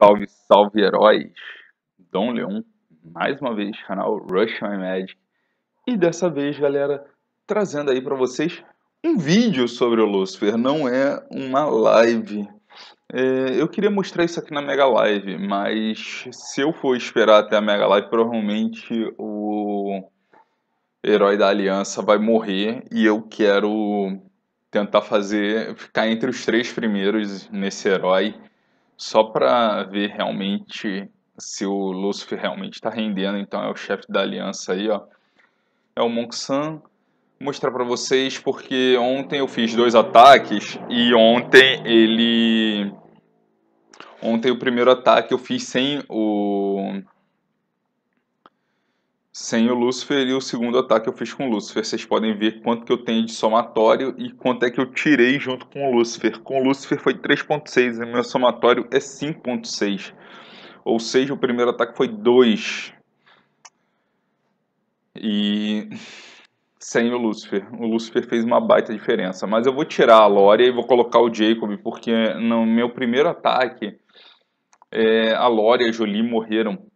Salve, salve heróis! Dom Leon, mais uma vez, canal Rush My Magic. E dessa vez, galera, trazendo aí para vocês um vídeo sobre o Lucifer, não é uma live. É, eu queria mostrar isso aqui na Mega Live, mas se eu for esperar até a Mega Live, provavelmente o herói da aliança vai morrer e eu quero tentar fazer, ficar entre os três primeiros nesse herói só para ver realmente se o Lúcifer realmente está rendendo. Então é o chefe da aliança aí, ó. É o Monk San. Vou mostrar para vocês porque ontem eu fiz dois ataques e ontem ele ontem o primeiro ataque eu fiz sem o sem o Lúcifer e o segundo ataque eu fiz com o Lúcifer. Vocês podem ver quanto que eu tenho de somatório e quanto é que eu tirei junto com o Lúcifer. Com o Lúcifer foi 3.6 e meu somatório é 5.6. Ou seja, o primeiro ataque foi 2. E sem o Lúcifer. O Lúcifer fez uma baita diferença. Mas eu vou tirar a Lória e vou colocar o Jacob, porque no meu primeiro ataque, é, a Lória e a Jolie morreram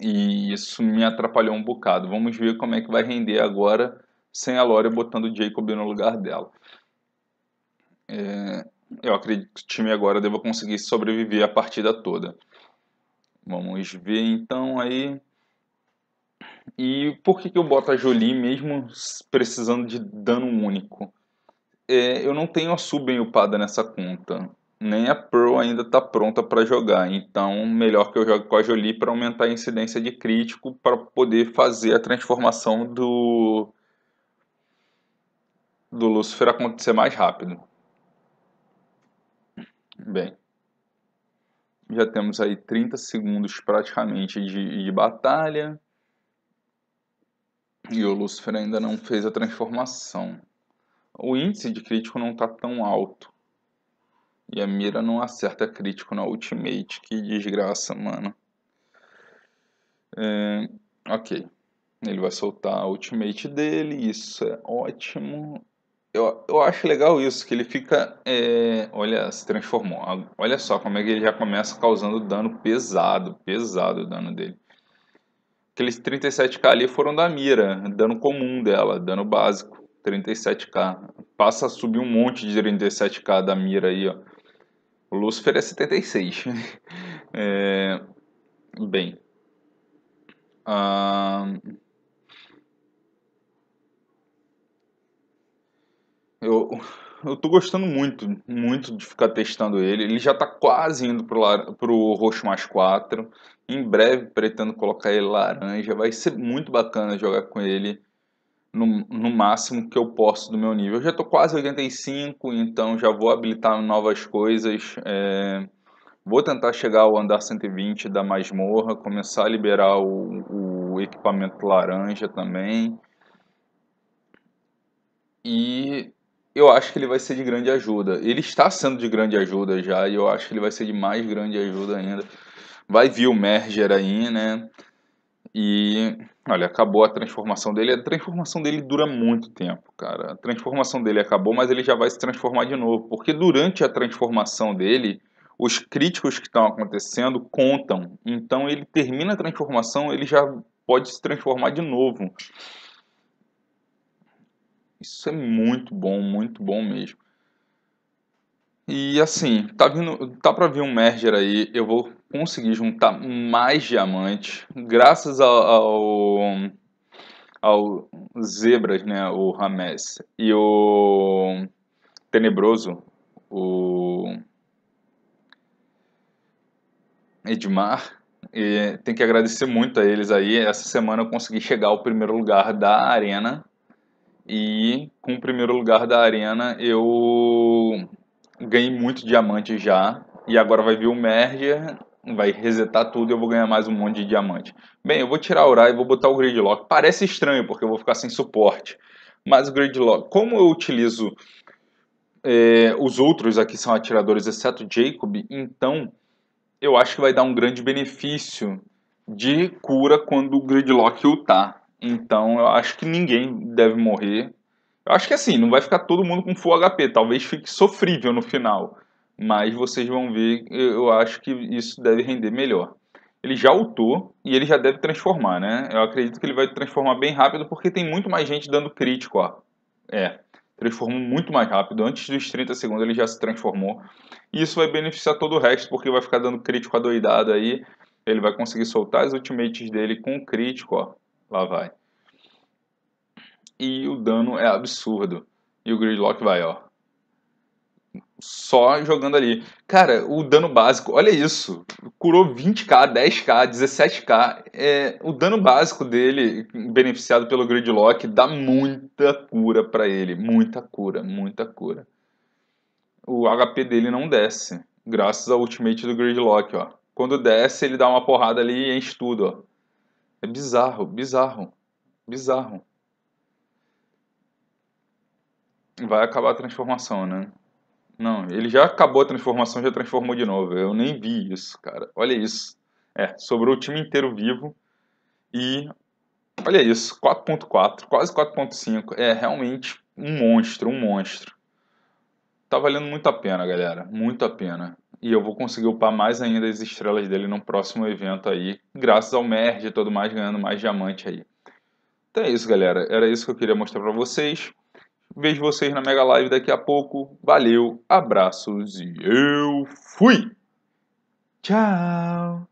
e isso me atrapalhou um bocado. Vamos ver como é que vai render agora sem a Lore botando o Jacob no lugar dela. É, eu acredito que o time agora deva conseguir sobreviver a partida toda. Vamos ver então aí. E por que, que eu boto a Jolie mesmo precisando de dano único? É, eu não tenho a sub enlupada nessa conta nem a Pearl ainda está pronta para jogar. Então, melhor que eu jogue com a Jolie para aumentar a incidência de crítico para poder fazer a transformação do do Lucifer acontecer mais rápido. Bem, já temos aí 30 segundos praticamente de, de batalha. E o Lucifer ainda não fez a transformação. O índice de crítico não está tão alto e a mira não acerta crítico na ultimate. Que desgraça, mano. É, ok. Ele vai soltar a ultimate dele. Isso é ótimo. Eu, eu acho legal isso, que ele fica. É, olha, se transformou. Ah, olha só como é que ele já começa causando dano pesado. Pesado o dano dele. Aqueles 37k ali foram da mira, dano comum dela, dano básico. 37k. Passa a subir um monte de 37k da mira aí, ó. O Lúcifer é 76. é, bem. Ah, eu, eu tô gostando muito, muito de ficar testando ele. Ele já tá quase indo pro, lar, pro roxo mais 4. Em breve pretendo colocar ele laranja. Vai ser muito bacana jogar com ele no, no máximo que eu posso do meu nível. Eu já estou quase 85, então já vou habilitar novas coisas. É... Vou tentar chegar ao andar 120 da masmorra, começar a liberar o, o equipamento laranja também. E eu acho que ele vai ser de grande ajuda. Ele está sendo de grande ajuda já, e eu acho que ele vai ser de mais grande ajuda ainda. Vai vir o Merger aí, né? E, olha, acabou a transformação dele. A transformação dele dura muito tempo, cara. A transformação dele acabou, mas ele já vai se transformar de novo. Porque durante a transformação dele, os críticos que estão acontecendo contam. Então ele termina a transformação, ele já pode se transformar de novo. Isso é muito bom, muito bom mesmo. E assim, tá vindo, tá para vir um merger aí, eu vou consegui juntar mais diamantes graças ao, ao, ao Zebras, né, o Rames, e o Tenebroso, o Edmar. E tem que agradecer muito a eles aí. Essa semana eu consegui chegar ao primeiro lugar da arena. E com o primeiro lugar da arena eu ganhei muito diamante já. E agora vai vir o Merger vai resetar tudo e eu vou ganhar mais um monte de diamante. Bem, eu vou tirar o Rai e vou botar o Gridlock. Parece estranho, porque eu vou ficar sem suporte. Mas o Gridlock, como eu utilizo é, os outros aqui são atiradores, exceto Jacob, então eu acho que vai dar um grande benefício de cura quando o Gridlock ultar. Então eu acho que ninguém deve morrer. Eu acho que é assim, não vai ficar todo mundo com full HP, talvez fique sofrível no final mas vocês vão ver, eu acho que isso deve render melhor. Ele já ultou e ele já deve transformar, né? Eu acredito que ele vai transformar bem rápido porque tem muito mais gente dando crítico, ó. É, transformou muito mais rápido. Antes dos 30 segundos ele já se transformou. E isso vai beneficiar todo o resto porque vai ficar dando crítico adoidado aí. Ele vai conseguir soltar as ultimates dele com crítico, ó. Lá vai. E o dano é absurdo. E o Gridlock vai, ó só jogando ali. Cara, o dano básico, olha isso. Curou 20k, 10k, 17k. É, o dano básico dele, beneficiado pelo gridlock, dá muita cura para ele. Muita cura, muita cura. O HP dele não desce, graças ao ultimate do gridlock, ó. Quando desce, ele dá uma porrada ali e enche tudo, ó. É bizarro, bizarro, bizarro. Vai acabar a transformação, né? Não, ele já acabou a transformação, já transformou de novo. Eu nem vi isso, cara. Olha isso. É, sobrou o time inteiro vivo. E olha isso, 4.4, quase 4.5. É realmente um monstro, um monstro. Tá valendo muito a pena, galera. Muito a pena. E eu vou conseguir upar mais ainda as estrelas dele no próximo evento aí, graças ao merge e tudo mais, ganhando mais diamante aí. Então é isso, galera. Era isso que eu queria mostrar pra vocês. Vejo vocês na Mega Live daqui a pouco. Valeu, abraços e eu fui! Tchau!